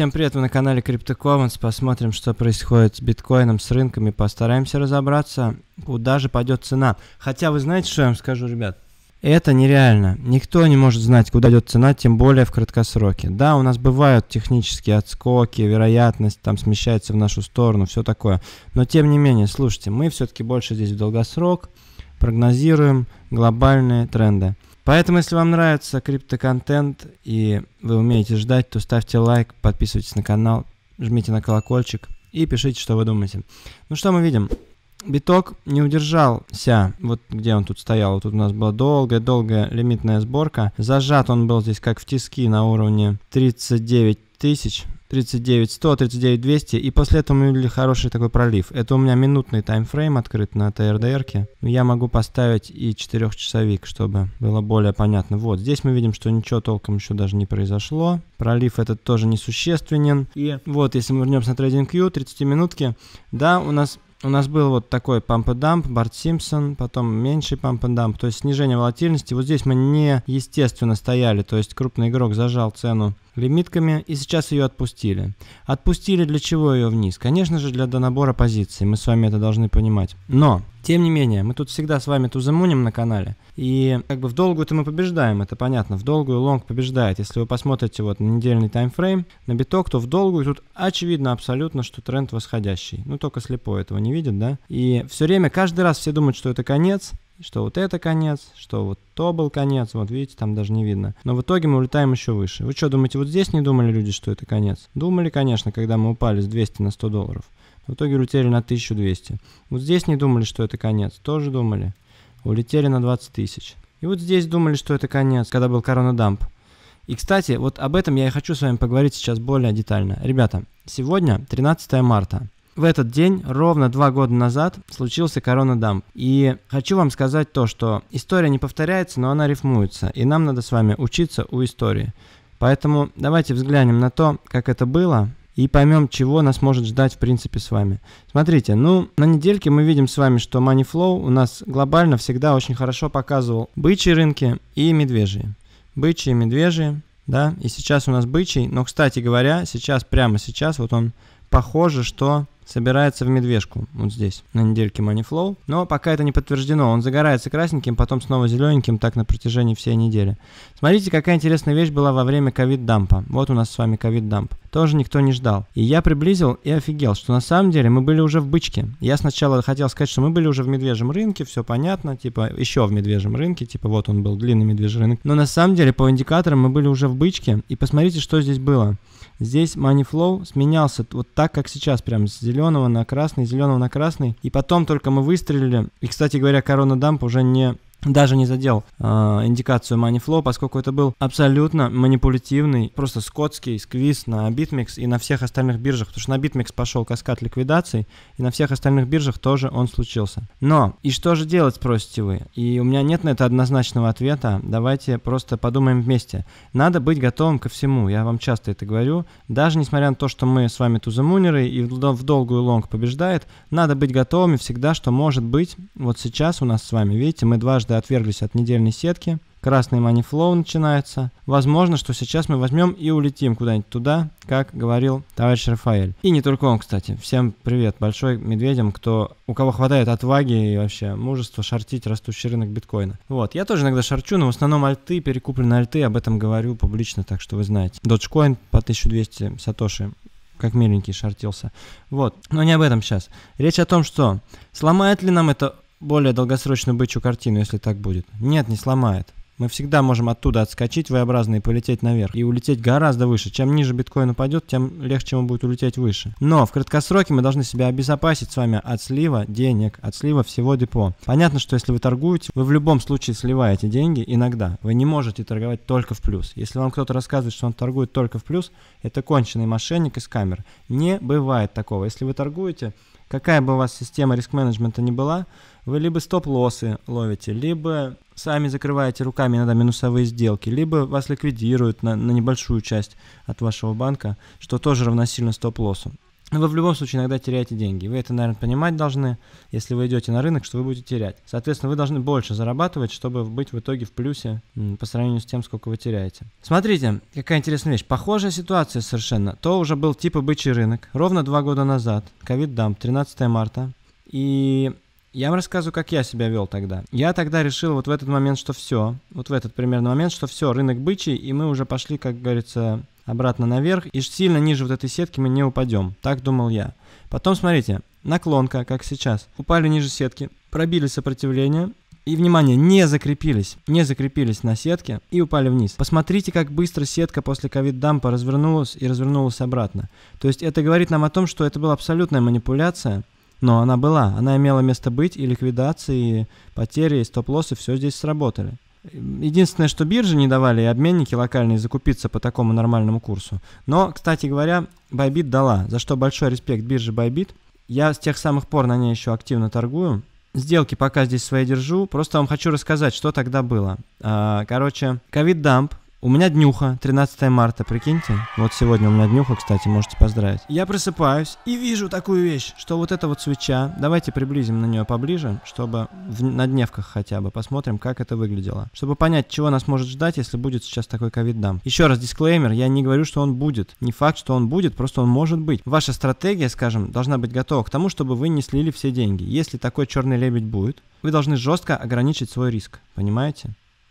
Всем привет, вы на канале CryptoCovans, посмотрим, что происходит с биткоином, с рынками, постараемся разобраться, куда же пойдет цена. Хотя вы знаете, что я вам скажу, ребят? Это нереально. Никто не может знать, куда идет цена, тем более в краткосроке. Да, у нас бывают технические отскоки, вероятность там смещается в нашу сторону, все такое. Но тем не менее, слушайте, мы все-таки больше здесь в долгосрок, прогнозируем глобальные тренды. Поэтому, если вам нравится криптоконтент и вы умеете ждать, то ставьте лайк, подписывайтесь на канал, жмите на колокольчик и пишите, что вы думаете. Ну что мы видим? Биток не удержался. Вот где он тут стоял. тут у нас была долгая-долгая лимитная сборка. Зажат он был здесь как в тиски на уровне 39 тысяч. 39 100, 39 200, и после этого мы видели хороший такой пролив. Это у меня минутный таймфрейм открыт на трдр -ке. Я могу поставить и 4-часовик, чтобы было более понятно. Вот, здесь мы видим, что ничего толком еще даже не произошло. Пролив этот тоже несущественен. И вот, если мы вернемся на TradingView, 30 минутки, да, у нас у нас был вот такой памп-дамп, Барт Симпсон, потом меньший памп-дамп, то есть снижение волатильности. Вот здесь мы не естественно стояли, то есть крупный игрок зажал цену лимитками, и сейчас ее отпустили. Отпустили для чего ее вниз? Конечно же, для донабора позиций, мы с вами это должны понимать. Но, тем не менее, мы тут всегда с вами тузамуним на канале, и как бы в долгую-то мы побеждаем, это понятно, в долгую лонг побеждает. Если вы посмотрите вот на недельный таймфрейм на биток, то в долгую тут очевидно абсолютно, что тренд восходящий. Ну, только слепой этого не видит, да? И все время, каждый раз все думают, что это конец, что вот это конец, что вот то был конец, вот видите, там даже не видно. Но в итоге мы улетаем еще выше. Вы что, думаете, вот здесь не думали люди, что это конец? Думали, конечно, когда мы упали с 200 на 100 долларов. В итоге улетели на 1200. Вот здесь не думали, что это конец, тоже думали. Улетели на 20 тысяч. И вот здесь думали, что это конец, когда был коронадамп. И, кстати, вот об этом я и хочу с вами поговорить сейчас более детально. Ребята, сегодня 13 марта. В этот день, ровно два года назад, случился коронадамп. И хочу вам сказать то, что история не повторяется, но она рифмуется, и нам надо с вами учиться у истории. Поэтому давайте взглянем на то, как это было, и поймем, чего нас может ждать в принципе с вами. Смотрите, ну, на недельке мы видим с вами, что Money Flow у нас глобально всегда очень хорошо показывал бычьи рынки и медвежьи. Бычьи, медвежьи, да, и сейчас у нас бычий, но, кстати говоря, сейчас, прямо сейчас, вот он похоже, что собирается в медвежку, вот здесь, на недельке Moneyflow. Но пока это не подтверждено, он загорается красненьким, потом снова зелененьким, так на протяжении всей недели. Смотрите, какая интересная вещь была во время ковид-дампа. Вот у нас с вами ковид-дамп. Тоже никто не ждал. И я приблизил и офигел, что на самом деле мы были уже в бычке. Я сначала хотел сказать, что мы были уже в медвежьем рынке, все понятно, типа еще в медвежьем рынке, типа вот он был, длинный медвежий рынок. Но на самом деле по индикаторам мы были уже в бычке, и посмотрите, что здесь было. Здесь Moneyflow сменялся вот так, как сейчас, прямо здесь зеленого на красный, зеленого на красный. И потом только мы выстрелили. И, кстати говоря, корона дамп уже не даже не задел э, индикацию Money Flow, поскольку это был абсолютно манипулятивный, просто скотский сквиз на BitMEX и на всех остальных биржах, потому что на BitMEX пошел каскад ликвидаций, и на всех остальных биржах тоже он случился. Но, и что же делать, спросите вы? И у меня нет на это однозначного ответа, давайте просто подумаем вместе. Надо быть готовым ко всему, я вам часто это говорю, даже несмотря на то, что мы с вами тузамунеры и в долгую лонг побеждает, надо быть готовыми всегда, что может быть, вот сейчас у нас с вами, видите, мы дважды однажды отверглись от недельной сетки, красный манифлоу начинается. Возможно, что сейчас мы возьмем и улетим куда-нибудь туда, как говорил товарищ Рафаэль. И не только он, кстати. Всем привет большой медведям, кто, у кого хватает отваги и вообще мужества шортить растущий рынок биткоина. Вот, я тоже иногда шарчу, но в основном альты, перекуплены альты, об этом говорю публично, так что вы знаете. Dogecoin по 1200 сатоши как миленький шортился. Вот, но не об этом сейчас. Речь о том, что сломает ли нам это более долгосрочную бычью картину, если так будет. Нет, не сломает. Мы всегда можем оттуда отскочить V-образно и полететь наверх. И улететь гораздо выше. Чем ниже биткоин упадет, тем легче ему будет улететь выше. Но в краткосроке мы должны себя обезопасить с вами от слива денег, от слива всего депо. Понятно, что если вы торгуете, вы в любом случае сливаете деньги иногда. Вы не можете торговать только в плюс. Если вам кто-то рассказывает, что он торгует только в плюс, это конченый мошенник из камер. Не бывает такого. Если вы торгуете, какая бы у вас система риск-менеджмента ни была, вы либо стоп-лоссы ловите, либо сами закрываете руками иногда минусовые сделки, либо вас ликвидируют на, на небольшую часть от вашего банка, что тоже равносильно стоп-лоссу. Вы в любом случае иногда теряете деньги. Вы это, наверное, понимать должны, если вы идете на рынок, что вы будете терять. Соответственно, вы должны больше зарабатывать, чтобы быть в итоге в плюсе по сравнению с тем, сколько вы теряете. Смотрите, какая интересная вещь. Похожая ситуация совершенно. То уже был типа бычий рынок. Ровно два года назад. Ковид-дамп, 13 марта. И я вам рассказываю, как я себя вел тогда. Я тогда решил вот в этот момент, что все, вот в этот примерно момент, что все, рынок бычий, и мы уже пошли, как говорится, обратно наверх, и сильно ниже вот этой сетки мы не упадем. Так думал я. Потом, смотрите, наклонка, как сейчас. Упали ниже сетки, пробили сопротивление, и, внимание, не закрепились, не закрепились на сетке и упали вниз. Посмотрите, как быстро сетка после ковид-дампа развернулась и развернулась обратно. То есть это говорит нам о том, что это была абсолютная манипуляция, но она была, она имела место быть, и ликвидации, и потери, и стоп-лоссы, все здесь сработали. Единственное, что биржи не давали, и обменники локальные закупиться по такому нормальному курсу. Но, кстати говоря, Bybit дала, за что большой респект бирже Bybit. Я с тех самых пор на ней еще активно торгую. Сделки пока здесь свои держу, просто вам хочу рассказать, что тогда было. А, короче, ковид-дамп у меня днюха, 13 марта, прикиньте. Вот сегодня у меня днюха, кстати, можете поздравить. Я просыпаюсь и вижу такую вещь, что вот эта вот свеча, давайте приблизим на нее поближе, чтобы в, на дневках хотя бы посмотрим, как это выглядело. Чтобы понять, чего нас может ждать, если будет сейчас такой ковид-дам. Еще раз дисклеймер, я не говорю, что он будет. Не факт, что он будет, просто он может быть. Ваша стратегия, скажем, должна быть готова к тому, чтобы вы не слили все деньги. Если такой черный лебедь будет, вы должны жестко ограничить свой риск, понимаете?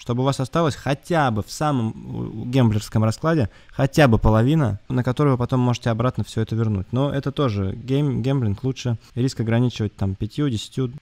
чтобы у вас осталось хотя бы в самом гемблерском раскладе хотя бы половина, на которую вы потом можете обратно все это вернуть. Но это тоже гейм, гемблинг лучше риск ограничивать там 5-10%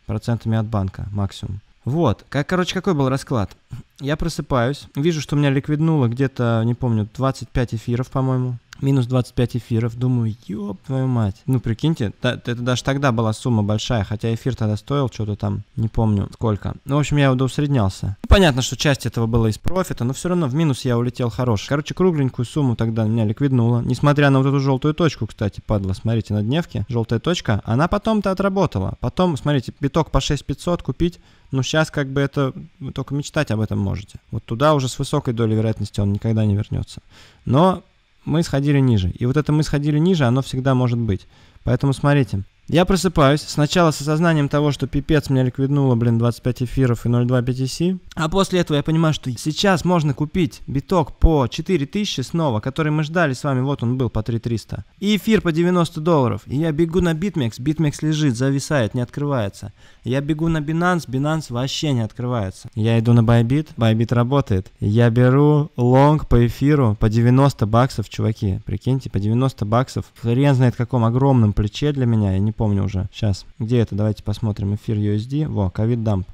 от банка максимум. Вот, как, короче, какой был расклад? Я просыпаюсь, вижу, что меня ликвиднуло где-то, не помню, 25 эфиров, по-моему. Минус 25 эфиров. Думаю, ёб твою мать. Ну, прикиньте, да, это даже тогда была сумма большая, хотя эфир тогда стоил что-то там, не помню сколько. Ну, в общем, я его усреднялся. Ну, понятно, что часть этого была из профита, но все равно в минус я улетел хорош. Короче, кругленькую сумму тогда меня ликвиднуло. Несмотря на вот эту желтую точку, кстати, падла, смотрите, на дневке. Желтая точка, она потом-то отработала. Потом, смотрите, биток по 6500 купить но сейчас как бы это вы только мечтать об этом можете. Вот туда уже с высокой долей вероятности он никогда не вернется. Но мы сходили ниже. И вот это мы сходили ниже, оно всегда может быть. Поэтому смотрите, я просыпаюсь, сначала с осознанием того, что пипец меня ликвиднуло, блин, 25 эфиров и 0,25C, а после этого я понимаю, что сейчас можно купить биток по 4000 снова, который мы ждали с вами, вот он был по 3300, и эфир по 90 долларов, и я бегу на BitMEX, BitMEX лежит, зависает, не открывается, я бегу на Binance, Binance вообще не открывается, я иду на Bybit, Bybit работает, я беру лонг по эфиру по 90 баксов, чуваки, прикиньте, по 90 баксов, хрен знает каком огромном плече для меня, я не помню уже. Сейчас. Где это? Давайте посмотрим. Эфир USD. Во, ковид дамп.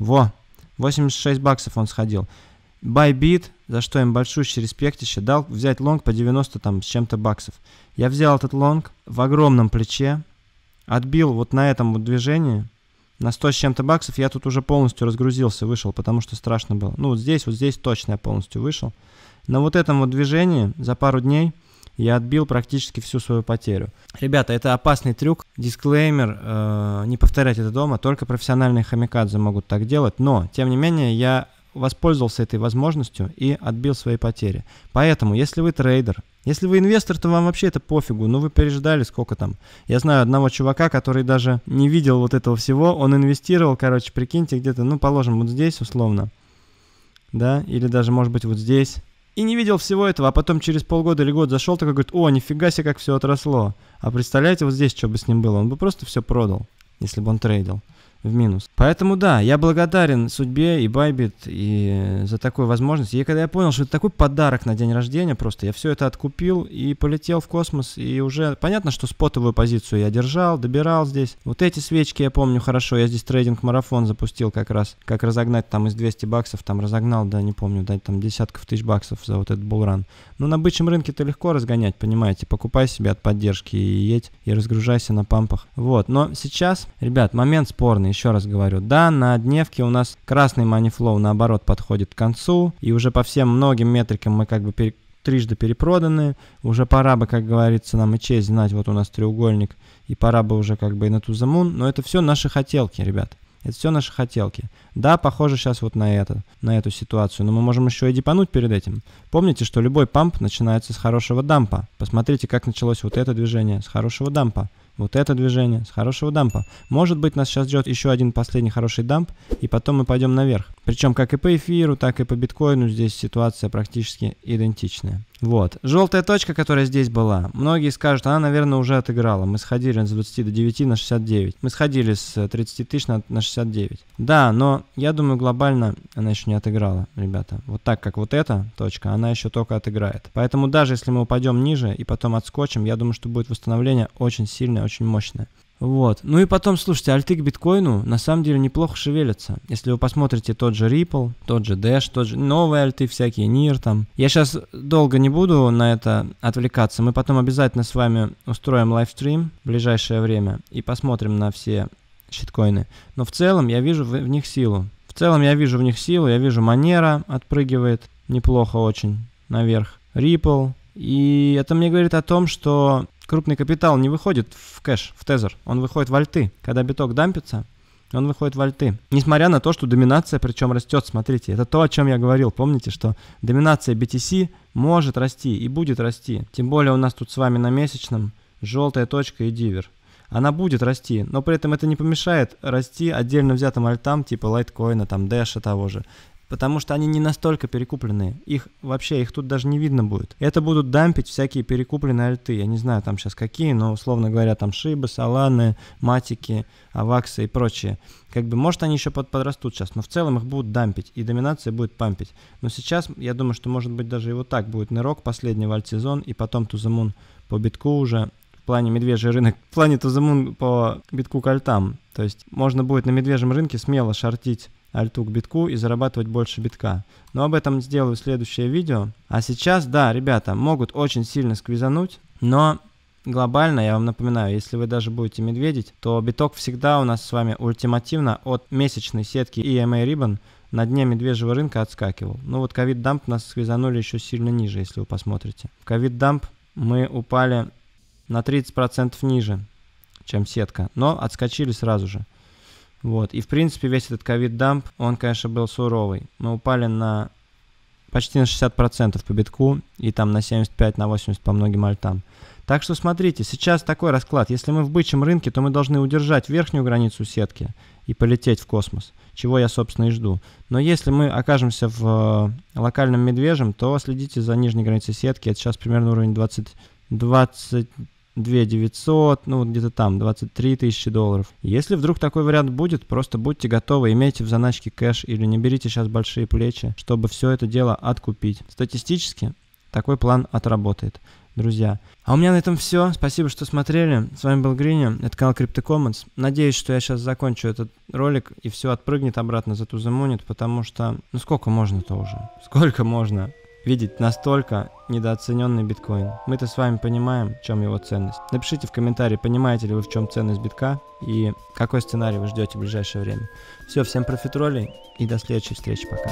Во. 86 баксов он сходил. Bybit, за что им большущий респект еще дал взять лонг по 90 там с чем-то баксов. Я взял этот лонг в огромном плече, отбил вот на этом вот движении, на 100 с чем-то баксов я тут уже полностью разгрузился, вышел, потому что страшно было. Ну, вот здесь, вот здесь точно я полностью вышел. На вот этом вот движении за пару дней я отбил практически всю свою потерю. Ребята, это опасный трюк. Дисклеймер, э, не повторять это дома, только профессиональные хомикадзе могут так делать. Но, тем не менее, я воспользовался этой возможностью и отбил свои потери. Поэтому, если вы трейдер, если вы инвестор, то вам вообще это пофигу, ну вы переждали сколько там. Я знаю одного чувака, который даже не видел вот этого всего, он инвестировал, короче, прикиньте, где-то, ну положим, вот здесь условно, да, или даже, может быть, вот здесь, и не видел всего этого, а потом через полгода или год зашел такой, говорит, о, нифига себе, как все отросло. А представляете, вот здесь что бы с ним было, он бы просто все продал, если бы он трейдил в минус. Поэтому да, я благодарен судьбе и Байбит и э, за такую возможность. И когда я понял, что это такой подарок на день рождения просто, я все это откупил и полетел в космос. И уже понятно, что спотовую позицию я держал, добирал здесь. Вот эти свечки я помню хорошо. Я здесь трейдинг-марафон запустил как раз. Как разогнать там из 200 баксов, там разогнал, да, не помню, да, там десятков тысяч баксов за вот этот булран. Но на бычьем рынке это легко разгонять, понимаете. Покупай себе от поддержки и едь, и разгружайся на пампах. Вот, но сейчас, ребят, момент спорный еще раз говорю. Да, на дневке у нас красный манифлоу наоборот подходит к концу, и уже по всем многим метрикам мы как бы пере трижды перепроданы, уже пора бы, как говорится, нам и честь знать, вот у нас треугольник, и пора бы уже как бы и на ту замун. но это все наши хотелки, ребят. Это все наши хотелки. Да, похоже сейчас вот на это, на эту ситуацию, но мы можем еще и дипануть перед этим. Помните, что любой памп начинается с хорошего дампа. Посмотрите, как началось вот это движение с хорошего дампа вот это движение с хорошего дампа. Может быть, нас сейчас ждет еще один последний хороший дамп, и потом мы пойдем наверх. Причем как и по эфиру, так и по биткоину здесь ситуация практически идентичная. Вот. Желтая точка, которая здесь была. Многие скажут, она, наверное, уже отыграла. Мы сходили с 20 до 9 на 69. Мы сходили с 30 тысяч на, на 69. Да, но я думаю, глобально она еще не отыграла, ребята. Вот так, как вот эта точка, она еще только отыграет. Поэтому даже если мы упадем ниже и потом отскочим, я думаю, что будет восстановление очень сильное, очень мощное. Вот. Ну и потом, слушайте, альты к биткоину на самом деле неплохо шевелятся. Если вы посмотрите тот же Ripple, тот же Dash, тот же новые альты всякие, NIR там. Я сейчас долго не буду на это отвлекаться. Мы потом обязательно с вами устроим лайвстрим в ближайшее время и посмотрим на все щиткоины. Но в целом я вижу в, в них силу. В целом я вижу в них силу, я вижу Манера отпрыгивает неплохо очень наверх. Ripple, и это мне говорит о том, что Крупный капитал не выходит в кэш, в тезер, он выходит в альты. Когда биток дампится, он выходит в альты. Несмотря на то, что доминация причем растет, смотрите, это то, о чем я говорил. Помните, что доминация BTC может расти и будет расти. Тем более у нас тут с вами на месячном желтая точка и дивер. Она будет расти, но при этом это не помешает расти отдельно взятым альтам, типа лайткоина, там дэша того же потому что они не настолько перекупленные. Их вообще, их тут даже не видно будет. Это будут дампить всякие перекупленные альты. Я не знаю там сейчас какие, но условно говоря, там Шибы, Саланы, Матики, Аваксы и прочие. Как бы, может, они еще под, подрастут сейчас, но в целом их будут дампить, и доминация будет пампить. Но сейчас, я думаю, что, может быть, даже и вот так будет Нерок, последний вальт-сезон, и потом Тузамун по битку уже, в плане медвежий рынок, в плане Тузамун по битку к альтам. То есть можно будет на медвежьем рынке смело шортить альту к битку и зарабатывать больше битка. Но об этом сделаю следующее видео. А сейчас, да, ребята, могут очень сильно сквизануть, но глобально, я вам напоминаю, если вы даже будете медведить, то биток всегда у нас с вами ультимативно от месячной сетки EMA эм Ribbon на дне медвежьего рынка отскакивал. Ну вот ковид-дамп нас сквизанули еще сильно ниже, если вы посмотрите. В ковид-дамп мы упали на 30% ниже, чем сетка, но отскочили сразу же. Вот. И, в принципе, весь этот ковид-дамп, он, конечно, был суровый. Мы упали на почти на 60% по битку и там на 75-80 на 80 по многим альтам. Так что смотрите, сейчас такой расклад. Если мы в бычьем рынке, то мы должны удержать верхнюю границу сетки и полететь в космос, чего я, собственно, и жду. Но если мы окажемся в э, локальном медвежьем, то следите за нижней границей сетки. Это сейчас примерно уровень 20... 20 2 900, ну где-то там 23 тысячи долларов. Если вдруг такой вариант будет, просто будьте готовы, имейте в заначке кэш или не берите сейчас большие плечи, чтобы все это дело откупить. Статистически такой план отработает друзья. А у меня на этом все. Спасибо, что смотрели. С вами был Гриня. это канал CryptoCommons. Надеюсь, что я сейчас закончу этот ролик и все отпрыгнет обратно за ту замунит, потому что... Ну сколько можно-то уже? Сколько можно? видеть настолько недооцененный биткоин. Мы-то с вами понимаем, в чем его ценность. Напишите в комментарии, понимаете ли вы, в чем ценность битка и какой сценарий вы ждете в ближайшее время. Все, всем профитролей и до следующей встречи. Пока.